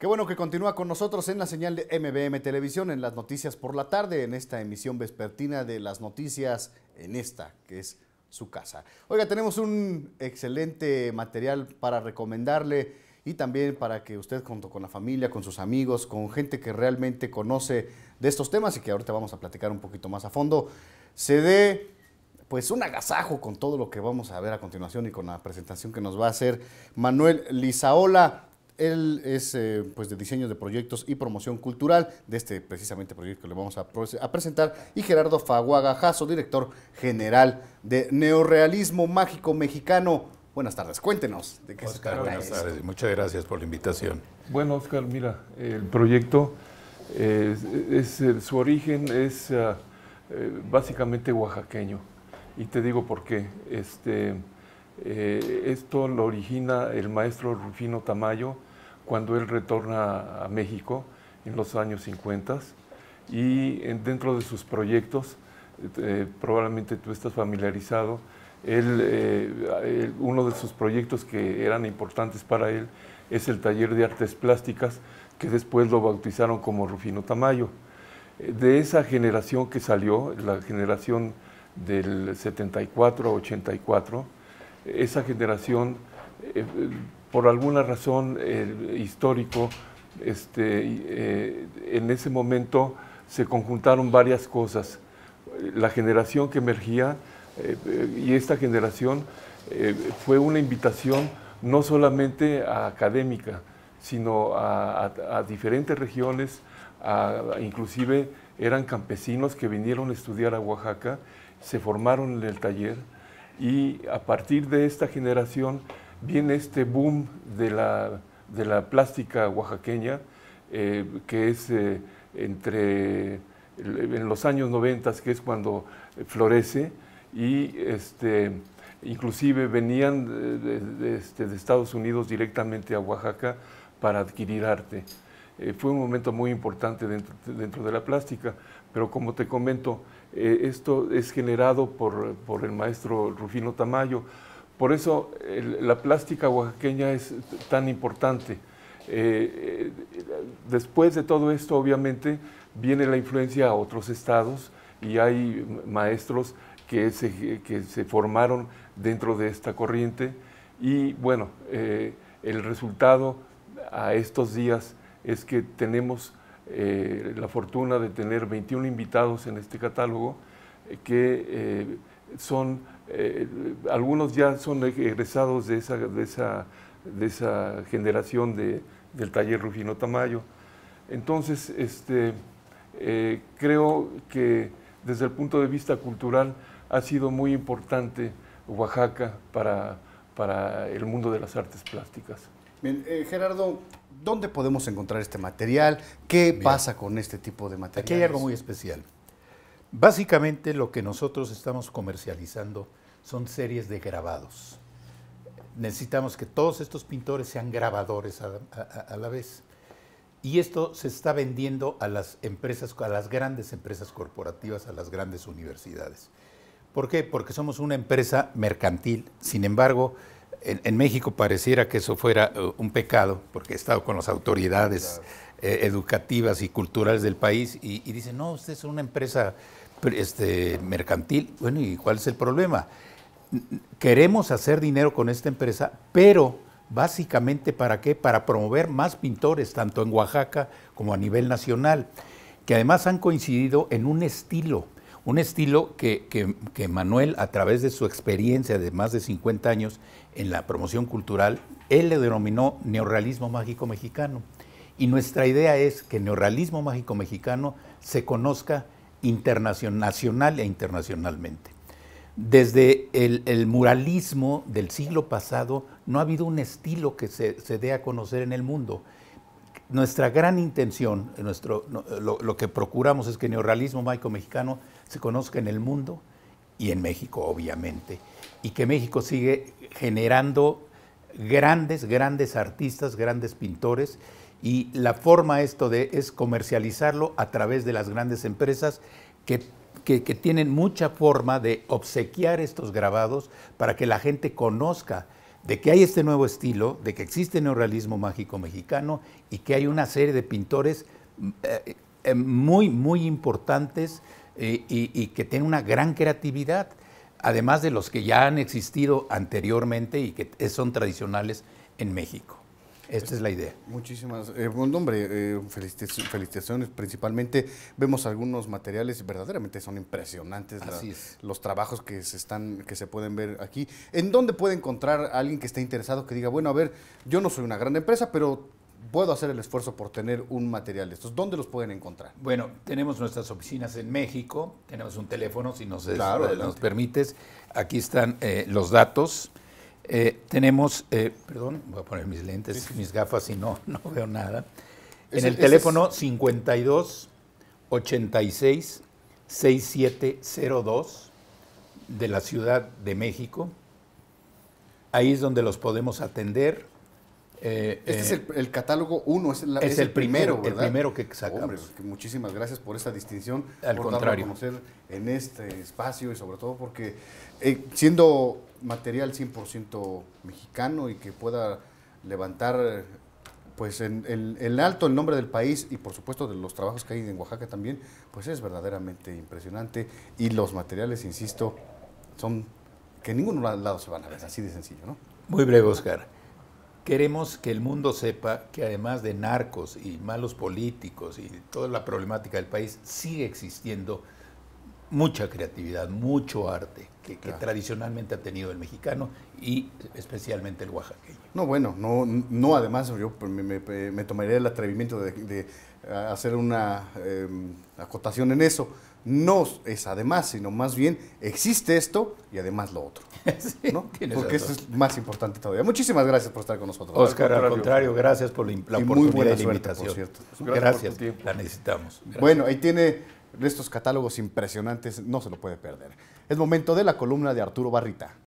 Qué bueno que continúa con nosotros en la señal de MBM Televisión en las noticias por la tarde, en esta emisión vespertina de las noticias en esta, que es su casa. Oiga, tenemos un excelente material para recomendarle y también para que usted junto con la familia, con sus amigos, con gente que realmente conoce de estos temas y que ahorita vamos a platicar un poquito más a fondo, se dé pues un agasajo con todo lo que vamos a ver a continuación y con la presentación que nos va a hacer Manuel Lizaola él es eh, pues de diseño de proyectos y promoción cultural de este precisamente proyecto que le vamos a, presentar y Gerardo Faguaga director general de Neorrealismo Mágico Mexicano. Buenas tardes, cuéntenos de qué se trata. Buenas tardes, muchas gracias por la invitación. Bueno, Oscar, mira, el proyecto, es, eh, su origen es ah, eh, básicamente oaxaqueño. Y te digo por qué. Este, esto lo origina el maestro Rufino Tamayo, cuando él retorna a México en los años 50 y dentro de sus proyectos, eh, probablemente tú estás familiarizado, eh, él, uno de sus proyectos que eran importantes para él es el taller de artes plásticas, que después lo bautizaron como Rufino Tamayo. Eh, de esa generación que salió, la generación del 74 a 84, esa generación por alguna razón eh, histórico, este, eh, en ese momento se conjuntaron varias cosas. La generación que emergía eh, y esta generación fue una invitación no solamente académica, sino a, diferentes regiones, inclusive eran campesinos que vinieron a estudiar a Oaxaca, se formaron en el taller y a partir de esta generación viene este boom de la, plástica oaxaqueña, eh, que es eh, entre en los años 90, que es cuando eh, florece, y este, inclusive venían este, de, Estados Unidos directamente a Oaxaca para adquirir arte. fue un momento muy importante dentro, de la plástica, pero como te comento, esto es generado por el maestro Rufino Tamayo, por eso la plástica oaxaqueña es tan importante. Eh, eh, después de todo esto, obviamente, viene la influencia a otros estados y hay maestros que se, que se formaron dentro de esta corriente. Y bueno, eh, el resultado a estos días es que tenemos la fortuna de tener 21 invitados en este catálogo que son, eh, algunos ya son egresados de esa, generación del taller Rufino Tamayo. Entonces, este, eh, creo que desde el punto de vista cultural ha sido muy importante Oaxaca para, el mundo de las artes plásticas. Eh, Gerardo, ¿dónde podemos encontrar este material? ¿Qué pasa con este tipo de material? Aquí hay algo muy especial. Básicamente lo que nosotros estamos comercializando son series de grabados. Necesitamos que todos estos pintores sean grabadores a, la vez. Y esto se está vendiendo a las empresas, a las grandes empresas corporativas, a las grandes universidades. ¿Por qué? Porque somos una empresa mercantil. Sin embargo, en, México pareciera que eso fuera eh, un pecado, porque he estado con las autoridades. Eh, educativas y culturales del país y, dicen, no, usted es una empresa este, mercantil. Bueno, ¿y cuál es el problema? Queremos hacer dinero con esta empresa, pero básicamente para qué? Para promover más pintores, tanto en Oaxaca como a nivel nacional, que además han coincidido en un estilo un estilo que, que, Manuel, a través de su experiencia de más de 50 años en la promoción cultural, él le denominó neorrealismo mágico mexicano. Y nuestra idea es que el neorrealismo mágico mexicano se conozca internacional e internacionalmente. Desde el, muralismo del siglo pasado no ha habido un estilo que se, dé a conocer en el mundo. Nuestra gran intención, nuestro, lo, que procuramos es que el neorrealismo mágico mexicano se conozca en el mundo y en México, obviamente, y que México sigue generando grandes, grandes artistas, grandes pintores y la forma esto de es comercializarlo a través de las grandes empresas que, tienen mucha forma de obsequiar estos grabados para que la gente conozca de que hay este nuevo estilo, de que existe el neorrealismo mágico mexicano y que hay una serie de pintores eh, eh, muy, muy importantes eh, y, y, que tienen una gran creatividad, además de los que ya han existido anteriormente y que son tradicionales en México. Esta es la idea. Muchísimas. Eh, buen nombre, eh, felicitaciones. Principalmente vemos algunos materiales verdaderamente son impresionantes. Los trabajos que se están, que se pueden ver aquí. ¿En dónde puede encontrar alguien que esté interesado que diga, bueno, a ver, yo no soy una gran empresa, pero puedo hacer el esfuerzo por tener un material de estos. ¿Dónde los pueden encontrar? Bueno, tenemos nuestras oficinas en México, tenemos un teléfono, si nos, eh, permites. Aquí están eh, los datos. Eh, tenemos, eh, perdón, voy a poner mis lentes, y mis gafas y no, no veo nada. en el, teléfono 52 86 6702 de la Ciudad de México. Ahí es donde los podemos atender. Eh, este es eh, el, catálogo 1, es, el, primero, El primero que sacamos. Pues, muchísimas gracias por esta distinción. Al contrario. en este espacio y sobre todo porque eh, siendo material 100% mexicano y que pueda levantar pues en, el, alto el nombre del país y por supuesto de los trabajos que hay en Oaxaca también, pues es verdaderamente impresionante y los materiales, insisto, son que en ningún lado se van a ver, así de sencillo, ¿no? Muy breve, Oscar. Queremos que el mundo sepa que además de narcos y malos políticos y toda la problemática del país, sigue existiendo mucha creatividad, mucho arte que, tradicionalmente ha tenido el mexicano y especialmente el oaxaqueño. No, bueno, no, no además yo me, tomaría el atrevimiento de, hacer una em, acotación en eso. No es además, sino más bien existe esto y además lo otro. ¿no? Porque eso es más importante todavía. Muchísimas gracias por estar con nosotros. Oscar, al contrario, gracias por la, la muy buena invitación. Por cierto. Gracias, la necesitamos. Bueno, ahí tiene de estos catálogos impresionantes no se lo puede perder. Es momento de la columna de Arturo Barrita.